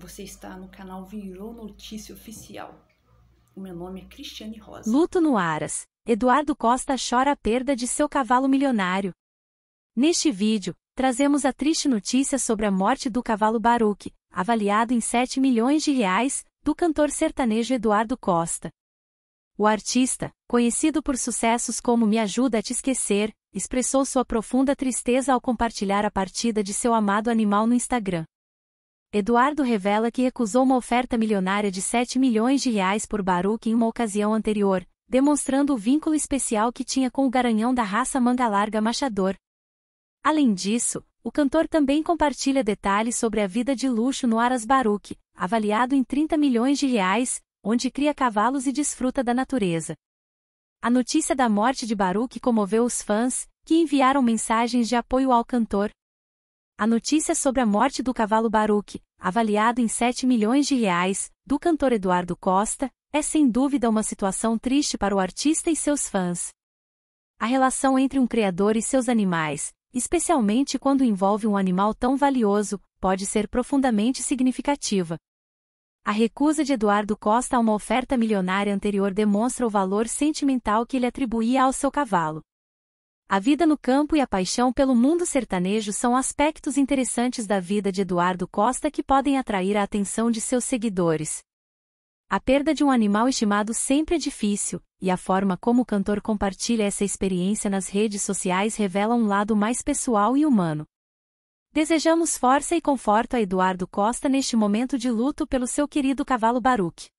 Você está no canal Virou Notícia Oficial. O meu nome é Cristiane Rosa. Luto no Aras. Eduardo Costa chora a perda de seu cavalo milionário. Neste vídeo, trazemos a triste notícia sobre a morte do cavalo Baruque, avaliado em 7 milhões de reais, do cantor sertanejo Eduardo Costa. O artista, conhecido por sucessos como Me Ajuda a Te Esquecer, expressou sua profunda tristeza ao compartilhar a partida de seu amado animal no Instagram. Eduardo revela que recusou uma oferta milionária de 7 milhões de reais por Baruch em uma ocasião anterior, demonstrando o vínculo especial que tinha com o garanhão da raça manga larga machador. Além disso, o cantor também compartilha detalhes sobre a vida de luxo no Aras Baruch, avaliado em 30 milhões de reais, onde cria cavalos e desfruta da natureza. A notícia da morte de Baruch comoveu os fãs, que enviaram mensagens de apoio ao cantor, a notícia sobre a morte do cavalo Baruque, avaliado em 7 milhões de reais, do cantor Eduardo Costa, é sem dúvida uma situação triste para o artista e seus fãs. A relação entre um criador e seus animais, especialmente quando envolve um animal tão valioso, pode ser profundamente significativa. A recusa de Eduardo Costa a uma oferta milionária anterior demonstra o valor sentimental que ele atribuía ao seu cavalo. A vida no campo e a paixão pelo mundo sertanejo são aspectos interessantes da vida de Eduardo Costa que podem atrair a atenção de seus seguidores. A perda de um animal estimado sempre é difícil, e a forma como o cantor compartilha essa experiência nas redes sociais revela um lado mais pessoal e humano. Desejamos força e conforto a Eduardo Costa neste momento de luto pelo seu querido cavalo Baruque.